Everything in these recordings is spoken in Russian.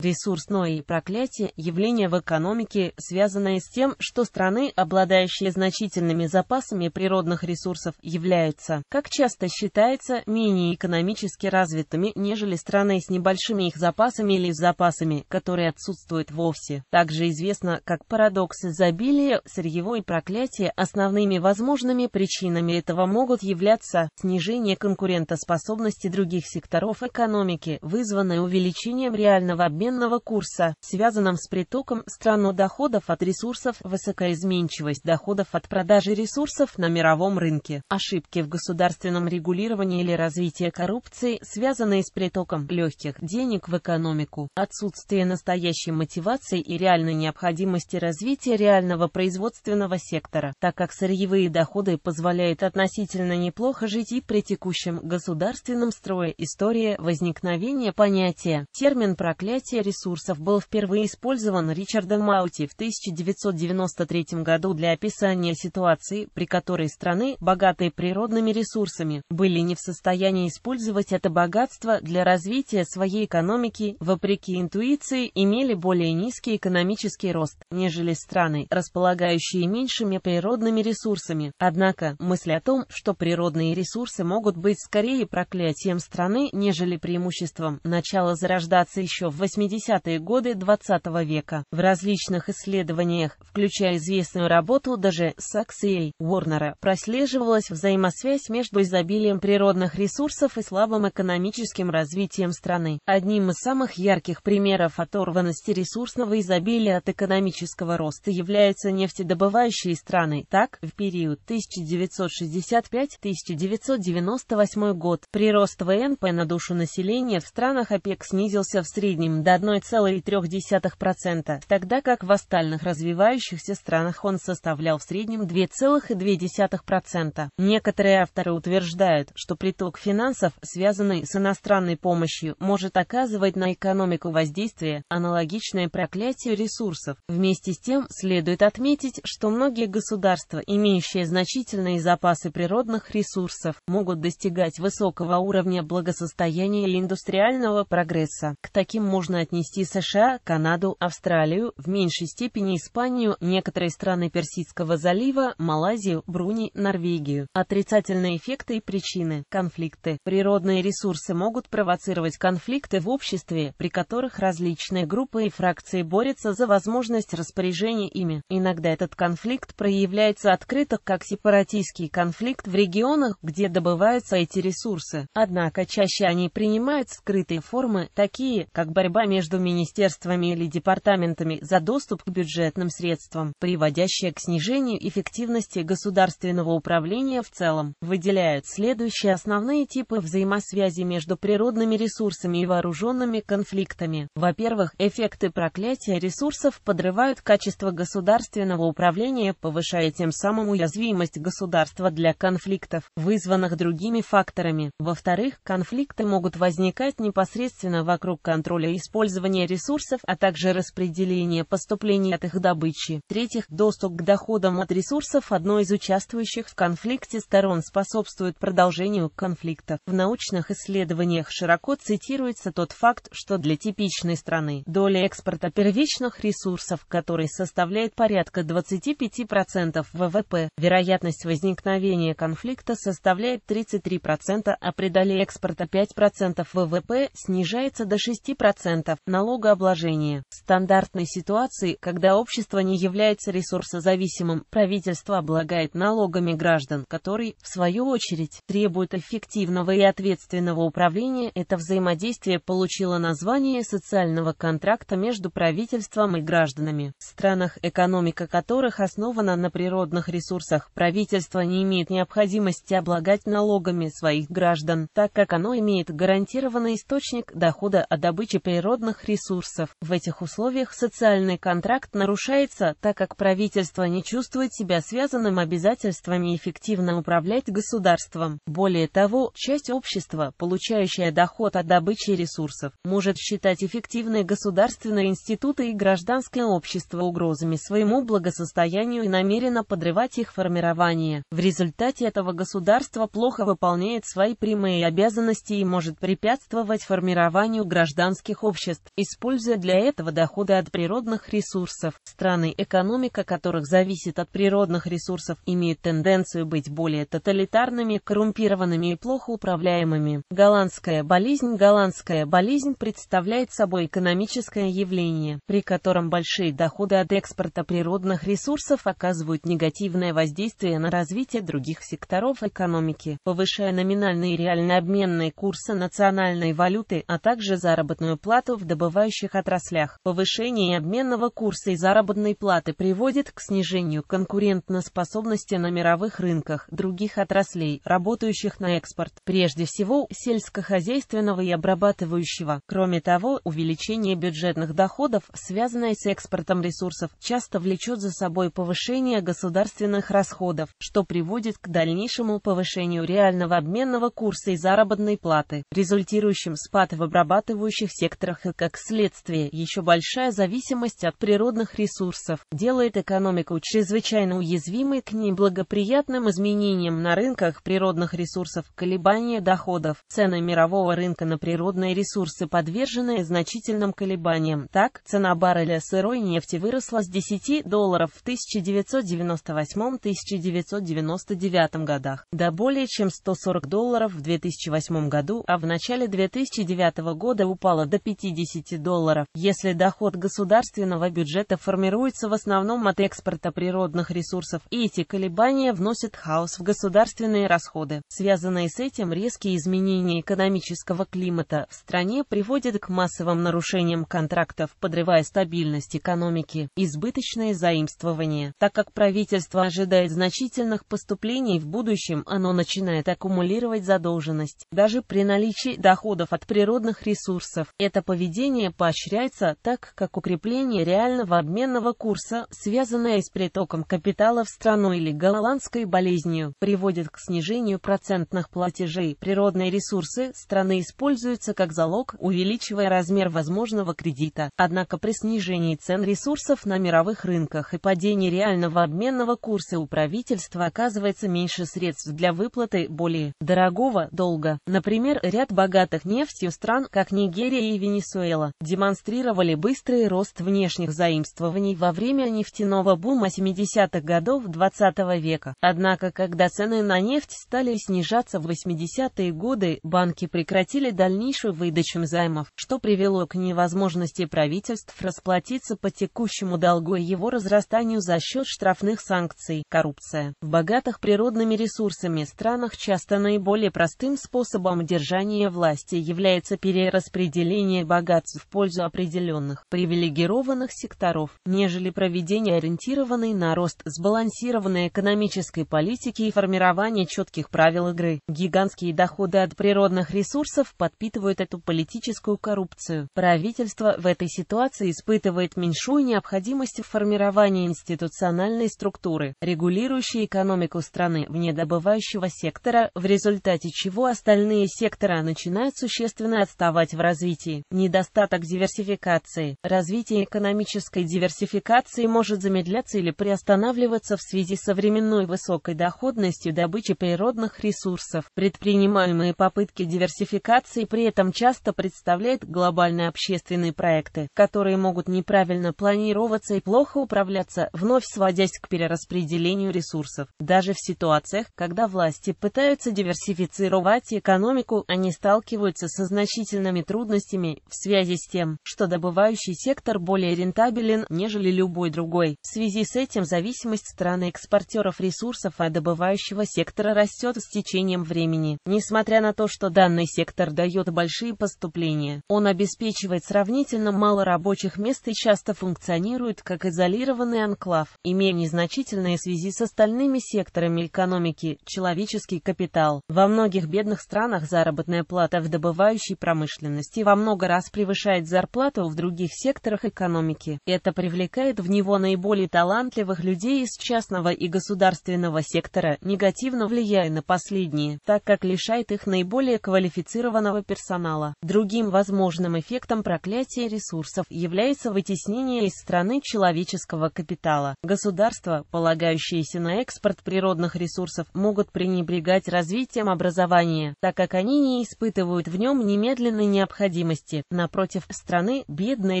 Ресурсное проклятие – явление в экономике, связанное с тем, что страны, обладающие значительными запасами природных ресурсов, являются, как часто считается, менее экономически развитыми, нежели страны с небольшими их запасами или с запасами, которые отсутствуют вовсе. Также известно как парадокс изобилия, сырьевое проклятие. Основными возможными причинами этого могут являться снижение конкурентоспособности других секторов экономики, вызванное увеличением реального обмена обменного курса, связанном с притоком в страну доходов от ресурсов, высокоизменчивость доходов от продажи ресурсов на мировом рынке, ошибки в государственном регулировании или развитие коррупции, связанные с притоком легких денег в экономику, отсутствие настоящей мотивации и реальной необходимости развития реального производственного сектора, так как сырьевые доходы позволяют относительно неплохо жить и при текущем государственном строе история возникновения понятия термин проклятие ресурсов был впервые использован Ричардом Маути в 1993 году для описания ситуации, при которой страны, богатые природными ресурсами, были не в состоянии использовать это богатство для развития своей экономики, вопреки интуиции, имели более низкий экономический рост, нежели страны, располагающие меньшими природными ресурсами. Однако, мысль о том, что природные ресурсы могут быть скорее проклятием страны, нежели преимуществом, начала зарождаться еще в 80 80-е годы XX -го века. В различных исследованиях, включая известную работу даже Сакс и Уорнера, прослеживалась взаимосвязь между изобилием природных ресурсов и слабым экономическим развитием страны. Одним из самых ярких примеров оторванности ресурсного изобилия от экономического роста являются нефтедобывающие страны. Так, в период 1965-1998 год прирост ВНП на душу населения в странах ОПЕК снизился в среднем до 1,3%, тогда как в остальных развивающихся странах он составлял в среднем 2,2%. Некоторые авторы утверждают, что приток финансов, связанный с иностранной помощью, может оказывать на экономику воздействие, аналогичное проклятию ресурсов. Вместе с тем, следует отметить, что многие государства, имеющие значительные запасы природных ресурсов, могут достигать высокого уровня благосостояния и индустриального прогресса. К таким можно отнести США, Канаду, Австралию, в меньшей степени Испанию, некоторые страны Персидского залива, Малайзию, Бруни, Норвегию. Отрицательные эффекты и причины. Конфликты. Природные ресурсы могут провоцировать конфликты в обществе, при которых различные группы и фракции борются за возможность распоряжения ими. Иногда этот конфликт проявляется открыто как сепаратистский конфликт в регионах, где добываются эти ресурсы. Однако чаще они принимают скрытые формы, такие, как борьба между между министерствами или департаментами за доступ к бюджетным средствам, приводящая к снижению эффективности государственного управления в целом, выделяют следующие основные типы взаимосвязи между природными ресурсами и вооруженными конфликтами. Во-первых, эффекты проклятия ресурсов подрывают качество государственного управления, повышая тем самым уязвимость государства для конфликтов, вызванных другими факторами. Во-вторых, конфликты могут возникать непосредственно вокруг контроля использования использования ресурсов, а также распределение поступлений от их добычи. третьих доступ к доходам от ресурсов одной из участвующих в конфликте сторон способствует продолжению конфликта. В научных исследованиях широко цитируется тот факт, что для типичной страны доля экспорта первичных ресурсов, который составляет порядка 25% ВВП, вероятность возникновения конфликта составляет 33%, а при доле экспорта 5% ВВП снижается до 6% налогообложения. В стандартной ситуации, когда общество не является ресурсозависимым, правительство облагает налогами граждан, которые, в свою очередь, требуют эффективного и ответственного управления. Это взаимодействие получило название социального контракта между правительством и гражданами. В странах, экономика которых основана на природных ресурсах, правительство не имеет необходимости облагать налогами своих граждан, так как оно имеет гарантированный источник дохода от добычи природы природных ресурсов. В этих условиях социальный контракт нарушается, так как правительство не чувствует себя связанным обязательствами эффективно управлять государством. Более того, часть общества, получающая доход от добычи ресурсов, может считать эффективные государственные институты и гражданское общество угрозами своему благосостоянию и намеренно подрывать их формирование. В результате этого государство плохо выполняет свои прямые обязанности и может препятствовать формированию гражданских обществ обществ, используя для этого доходы от природных ресурсов. Страны, экономика которых зависит от природных ресурсов, имеют тенденцию быть более тоталитарными, коррумпированными и плохо управляемыми. Голландская болезнь Голландская болезнь представляет собой экономическое явление, при котором большие доходы от экспорта природных ресурсов оказывают негативное воздействие на развитие других секторов экономики, повышая номинальные и реальные обменные курсы национальной валюты, а также заработную плату в добывающих отраслях. Повышение обменного курса и заработной платы приводит к снижению конкурентоспособности на мировых рынках других отраслей, работающих на экспорт, прежде всего сельскохозяйственного и обрабатывающего. Кроме того, увеличение бюджетных доходов, связанное с экспортом ресурсов, часто влечет за собой повышение государственных расходов, что приводит к дальнейшему повышению реального обменного курса и заработной платы, результирующим спад в обрабатывающих секторах и Однако, как следствие, еще большая зависимость от природных ресурсов делает экономику чрезвычайно уязвимой к неблагоприятным изменениям на рынках природных ресурсов, колебания доходов. Цены мирового рынка на природные ресурсы подвержены значительным колебаниям. Так, цена барреля сырой нефти выросла с 10 долларов в 1998-1999 годах до более чем 140 долларов в 2008 году, а в начале 2009 года упала до 50 50 долларов, если доход государственного бюджета формируется в основном от экспорта природных ресурсов, и эти колебания вносят хаос в государственные расходы. Связанные с этим резкие изменения экономического климата в стране приводят к массовым нарушениям контрактов, подрывая стабильность экономики, избыточное заимствование. Так как правительство ожидает значительных поступлений в будущем, оно начинает аккумулировать задолженность. Даже при наличии доходов от природных ресурсов, это поведение введение поощряется, так как укрепление реального обменного курса, связанное с притоком капитала в страну или голландской болезнью, приводит к снижению процентных платежей. Природные ресурсы страны используются как залог, увеличивая размер возможного кредита. Однако при снижении цен ресурсов на мировых рынках и падении реального обменного курса у правительства оказывается меньше средств для выплаты более дорогого долга. Например, ряд богатых нефтью стран, как Нигерия и Венесуэла, Венесуэла демонстрировали быстрый рост внешних заимствований во время нефтяного бума 70-х годов XX -го века. Однако, когда цены на нефть стали снижаться в 80-е годы, банки прекратили дальнейшую выдачу займов, что привело к невозможности правительств расплатиться по текущему долгу и его разрастанию за счет штрафных санкций. Коррупция. В богатых природными ресурсами странах часто наиболее простым способом держания власти является перераспределение богатства прилагаться в пользу определенных привилегированных секторов, нежели проведение ориентированной на рост сбалансированной экономической политики и формирование четких правил игры. Гигантские доходы от природных ресурсов подпитывают эту политическую коррупцию. Правительство в этой ситуации испытывает меньшую необходимость в формировании институциональной структуры, регулирующей экономику страны вне добывающего сектора, в результате чего остальные сектора начинают существенно отставать в развитии. Не недостаток диверсификации. Развитие экономической диверсификации может замедляться или приостанавливаться в связи со временной высокой доходностью добычи природных ресурсов. Предпринимаемые попытки диверсификации при этом часто представляют глобальные общественные проекты, которые могут неправильно планироваться и плохо управляться, вновь сводясь к перераспределению ресурсов. Даже в ситуациях, когда власти пытаются диверсифицировать экономику, они сталкиваются со значительными трудностями в связи с тем, что добывающий сектор более рентабелен, нежели любой другой. В связи с этим зависимость страны-экспортеров ресурсов от добывающего сектора растет с течением времени. Несмотря на то, что данный сектор дает большие поступления, он обеспечивает сравнительно мало рабочих мест и часто функционирует как изолированный анклав, имея незначительные связи с остальными секторами экономики, человеческий капитал. Во многих бедных странах заработная плата в добывающей промышленности во много раз превышает зарплату в других секторах экономики. Это привлекает в него наиболее талантливых людей из частного и государственного сектора, негативно влияя на последние, так как лишает их наиболее квалифицированного персонала. Другим возможным эффектом проклятия ресурсов является вытеснение из страны человеческого капитала. Государства, полагающиеся на экспорт природных ресурсов, могут пренебрегать развитием образования, так как они не испытывают в нем немедленной необходимости напротив, страны, бедные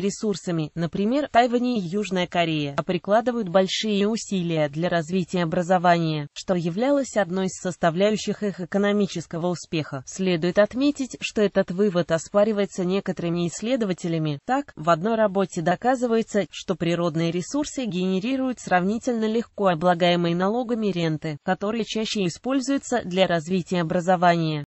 ресурсами, например, Тайвань и Южная Корея, а прикладывают большие усилия для развития образования, что являлось одной из составляющих их экономического успеха. Следует отметить, что этот вывод оспаривается некоторыми исследователями. Так, в одной работе доказывается, что природные ресурсы генерируют сравнительно легко облагаемые налогами ренты, которые чаще используются для развития образования.